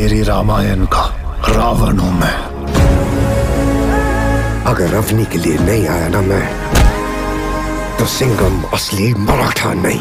तेरी रामायण का रावण हूं मैं अगर रवनी के लिए नहीं आया ना मैं तो सिंगम असली मराठा नहीं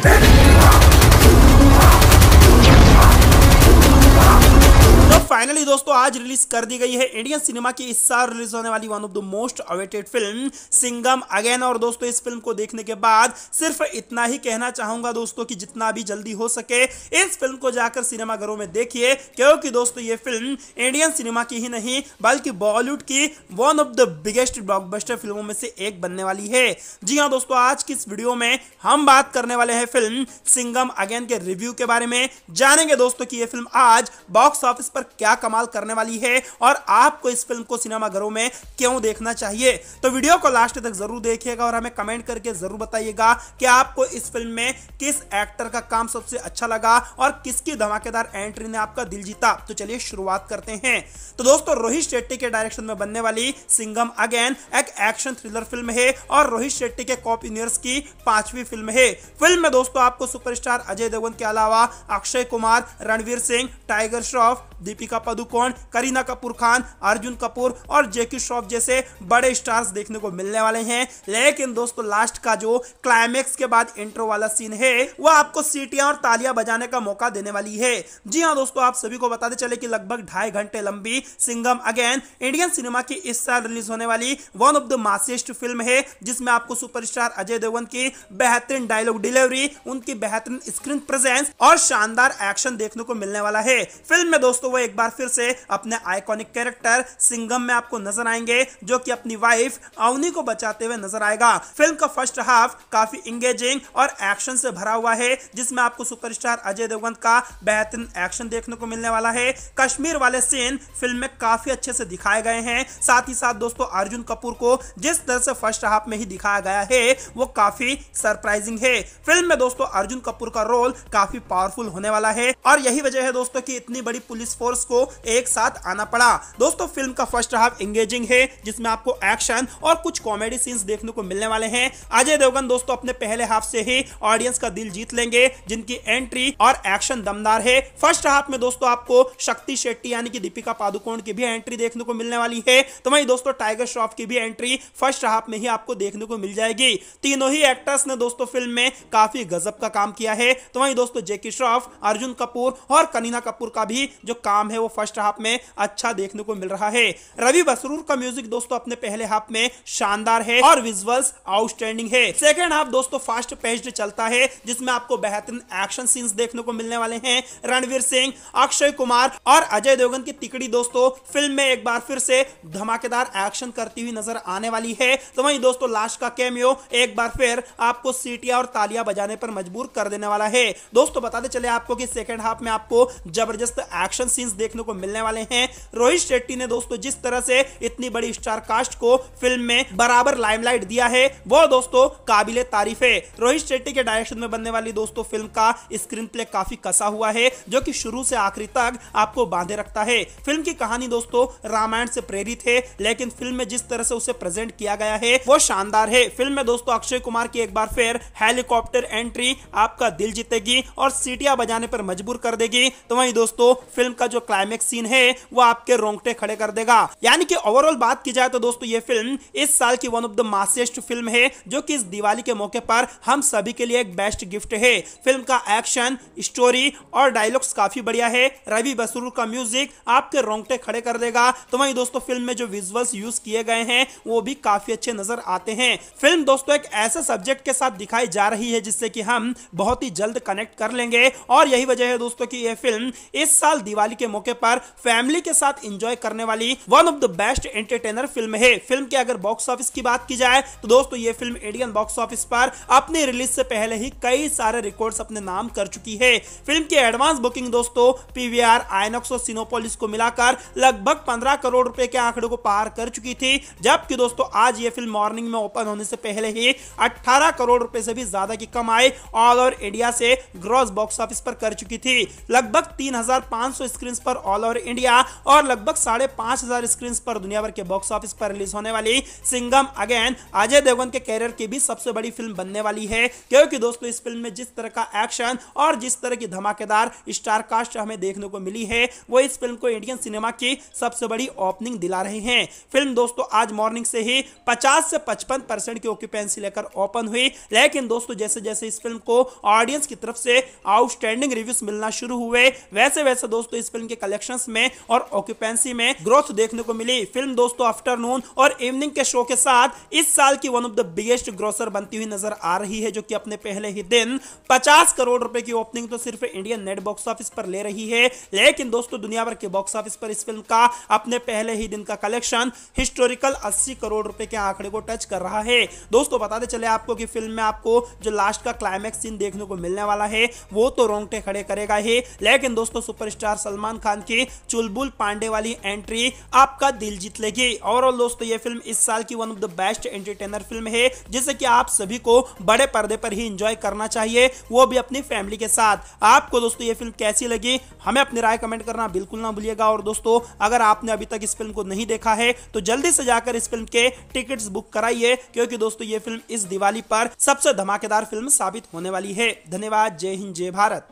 आज रिलीज कर दी गई है इंडियन सिनेमा की इस साल रिलीज होने वाली one of the most awaited film Singham again और दोस्तों इस फिल्म को देखने के बाद सिर्फ इतना ही कहना चाहूंगा दोस्तों कि जितना भी जल्दी हो सके इस फिल्म को जाकर सिनेमाघरों में देखिए क्योंकि दोस्तों ये फिल्म इंडियन सिनेमा की ही नहीं बल्कि बॉलीवुड की one of the biggest blockbuster फिल्मों में से एक बनने वाली है जी हाँ दोस्तों आज की इस वीडियो में हम बात करने वाले हैं फिल्म सिंगम अगेन के रिव्यू के बारे में जानेंगे दोस्तों कि यह फिल्म आज बॉक्स ऑफिस पर क्या कमाल करने वाली है और आपको इस फिल्म को सिनेमाघरों में क्यों देखना चाहिए तो वीडियो को लास्ट तक जरूर देखिएगा और हमें कमेंट करके जरूर बताइएगा कि आपको इस फिल्म में किस एक्टर का काम सबसे अच्छा लगा और किसकी धमाकेदार एंट्री ने आपका दिल जीता तो चलिए शुरुआत करते हैं तो दोस्तों रोहित शेट्टी के डायरेक्शन में बनने वाली सिंगम अगेन एक एक्शन थ्रिलर फिल्म है और रोहित शेट्टी के कॉप यूनियर्स की पांचवी फिल्म है फिल्म में दोस्तों आपको सुपरस्टार अजय देवगन के अलावा अक्षय कुमार रणवीर सिंह टाइगर श्रॉफ दीपिका पादुकोण करीना कपूर खान अर्जुन कपूर और जेकी श्रॉफ जैसे बड़े स्टार्स देखने को मिलने वाले हैं लेकिन दोस्तों लास्ट का जो क्लाइमेक्स के बाद इंट्रो वाला सीन है वह आपको सीटियां और तालियां बजाने का मौका देने वाली है जी हाँ दोस्तों आप सभी को बताते चले कि लगभग ढाई घंटे लंबी सिंगम अगेन इंडियन सिनेमा की इस साल रिलीज होने वाली one of the massest film है जिसमें आपको सुपरस्टार अजय देवगन की बेहतरीन डायलॉग डिलीवरी उनकी बेहतरीन स्क्रीन प्रेजेंस और शानदार एक्शन देखने को मिलने वाला है फिल्म में दोस्तों वो एक बार फिर से अपने आइकॉनिक कैरेक्टर सिंगम में आपको नजर आएंगे जो कि अपनी वाइफ अवनी को बचाते हुए नजर आएगा फिल्म का फर्स्ट हाफ काफी इंगेजिंग और एक्शन से भरा हुआ है जिसमें आपको सुपरस्टार अजय देवगन का बेहतरीन एक्शन देखने को मिलने वाला है कश्मीर वाले सीन फिल्म में काफी अच्छे से दिखाए गए हैं साथ ही साथ दोस्तों अर्जुन कपूर को जिस तरह से फर्स्ट हाफ में ही दिखाया गया है वो काफी सरप्राइजिंग है फिल्म में दोस्तों अर्जुन कपूर का रोल काफी पावरफुल होने वाला है और यही वजह है दोस्तों की इतनी बड़ी पुलिस फोर्स को एक साथ आना पड़ा दोस्तों फिल्म का फर्स्ट हाफ एंगेजिंग है जिसमें आपको एक्शन और कुछ कॉमेडी सीन्स देखने को मिलने वाले हैं अजय देवगन दोस्तों अपने पहले हाफ से ही ऑडियंस का दिल जीत लेंगे जिनकी एंट्री और एक्शन दमदार है फर्स्ट हाफ में दोस्तों आपको शक्ति शेट्टी यानी कि दीपिका पादुकोण की भी एंट्री देखने को मिलने वाली है तो वही दोस्तों टाइगर श्रॉफ की भी एंट्री फर्स्ट हाफ में ही आपको देखने को मिल जाएगी तीनों ही एक्टर्स ने दोस्तों फिल्म में काफी गजब का काम किया है तो वही दोस्तों जेकी श्रॉफ अर्जुन कपूर और कनीना कपूर का भी जो काम है वो फर्स्ट हाफ में में अच्छा देखने को मिल रहा है रवि बसरूर का म्यूजिक दोस्तों अपने पहले हाफ में शानदार है और विजुअल्स आउटस्टैंडिंग है सेकेंड हाफ दोस्तों फास्ट पेस्ट चलता है जिसमें आपको बेहतरीन एक्शन सीन्स देखने को मिलने वाले हैं रणवीर सिंह अक्षय कुमार और अजय देवगन की तिकड़ी दोस्तों फिल्म में एक बार फिर से धमाकेदार एक्शन करती हुई नजर आने वाली है तो वहीं दोस्तों लास्ट का कैमियो एक बार फिर आपको सीटिया और तालियां बजाने पर मजबूर कर देने वाला है दोस्तों बताते चले आपको कि सेकेंड हाफ में आपको जबरदस्त एक्शन सीन्स देखने को मिलने वाले वाले हैं रोहित शेट्टी ने दोस्तों जिस तरह से इतनी बड़ी स्टार कास्ट को फिल्म में बराबर लाइमलाइट दिया है वो दोस्तों काबिले तारीफ है रोहित शेट्टी के डायरेक्शन में बनने वाली दोस्तों फिल्म का स्क्रीन प्ले काफी कसा हुआ है जो कि शुरू से आखिरी तक आपको बांधे रखता है फिल्म की कहानी दोस्तों रामायण से प्रेरित है लेकिन फिल्म में जिस तरह से उसे प्रेजेंट किया गया है वो शानदार है फिल्म में दोस्तों अक्षय कुमार की एक बार फिर हेलीकॉप्टर एंट्री आपका दिल जीतेगी और सीटियां बजाने पर मजबूर कर देगी तो वहीं दोस्तों फिल्म का जो क्लाइमेक्स सीन है वो आपके रोंगटे खड़े कर देगा यानी कि ओवरऑल बात की जाए तो दोस्तों ये फिल्म इस साल की one of the massest film है जो कि इस दिवाली के मौके पर हम सभी के लिए एक बेस्ट गिफ्ट है फिल्म का एक्शन स्टोरी और डायलॉग्स काफी बढ़िया है रवि बसरूर का म्यूजिक आपके रोंगटे खड़े कर देगा तो वही दोस्तों फिल्म में जो विजुअल्स यूज किए गए हैं वो भी काफी अच्छे नजर आते हैं फिल्म दोस्तों एक ऐसे सब्जेक्ट के साथ दिखाई जा रही है जिससे कि हम बहुत ही जल्द कनेक्ट कर लेंगे और यही वजह है दोस्तों की यह फिल्म इस साल दिवाली के मौके पर फैन फैमिली के साथ एंजॉय करने वाली one of the best entertainer film है फिल्म के अगर बॉक्स ऑफिस की बात की जाए तो दोस्तों ये फिल्म इंडियन बॉक्स ऑफिस पर अपने रिलीज से पहले ही कई सारे रिकॉर्ड अपने नाम कर चुकी है फिल्म की एडवांस बुकिंग दोस्तों पीवीआर आइनॉक्स और सिनोपोलिस को मिलाकर लगभग पंद्रह करोड़ रुपए के आंकड़े को पार कर चुकी थी जबकि दोस्तों आज ये फिल्म मॉर्निंग में ओपन होने से पहले ही अठारह करोड़ रुपए से भी ज्यादा की कमाई ऑल ओवर इंडिया से ग्रॉस बॉक्स ऑफिस पर कर चुकी थी लगभग 3,500 स्क्रीन पर ऑल ओवर इंडिया गया और लगभग साढ़े पांच हजार स्क्रीन पर दुनिया भर के बॉक्स ऑफिस पर रिलीज होने वाली सिंगम अगेन अजय देवगन के कैरियर की भी सबसे बड़ी फिल्म बनने वाली है क्योंकि दोस्तों इस फिल्म में जिस तरह का एक्शन और जिस तरह की धमाकेदार स्टार कास्ट हमें देखने को मिली है वो इस फिल्म को इंडियन सिनेमा की सबसे बड़ी ओपनिंग दिला रहे हैं फिल्म दोस्तों आज मॉर्निंग से ही 50 से 55 परसेंट की ऑक्यूपेंसी लेकर ओपन हुई लेकिन दोस्तों जैसे जैसे इस फिल्म को ऑडियंस की तरफ से आउटस्टैंडिंग रिव्यूज मिलना शुरू हुए वैसे वैसे दोस्तों इस फिल्म के कलेक्शंस में और ऑक्यूपेंसी में ग्रोथ देखने को मिली फिल्म दोस्तों आफ्टरनून और इवनिंग के शो के साथ इस साल की one of the biggest grosser बनती हुई नजर आ रही है जो कि अपने पहले ही दिन पचास करोड़ रुपए की ओपनिंग तो सिर्फ इंडियन नेट बॉक्स ऑफिस पर ले रही है लेकिन दोस्तों दुनिया भर के बॉक्स ऑफिस पर इस फिल्म का अपने पहले ही दिन का कलेक्शन हिस्टोरिकल अस्सी करोड़ रुपए के आंकड़े को टच कर रहा है दोस्तों बताते चले आपको कि फिल्म में आपको जो लास्ट का क्लाइमैक्स सीन देखने को मिलने वाला है वो तो रोंगटे खड़े करेगा ही लेकिन दोस्तों सुपरस्टार सलमान खान की चुलबुल पांडे वाली एंट्री आपका दिल जीत लेगी और दोस्तों ये फिल्म इस साल की one of the best entertainer film है जिसे कि आप सभी को बड़े पर्दे पर ही इंजॉय करना चाहिए वो भी अपनी फैमिली के साथ आपको दोस्तों ये फिल्म कैसी लगी हमें अपनी राय कमेंट करना बिल्कुल ना भूलिएगा और दोस्तों अगर आपने अभी तक इस फिल्म को नहीं देखा है तो जल्दी से जाकर इस फिल्म के टिकट बुक कराइए क्योंकि दोस्तों ये फिल्म इस दिवाली पर सबसे धमाकेदार फिल्म साबित होने वाली है धन्यवाद जय हिंद जय भारत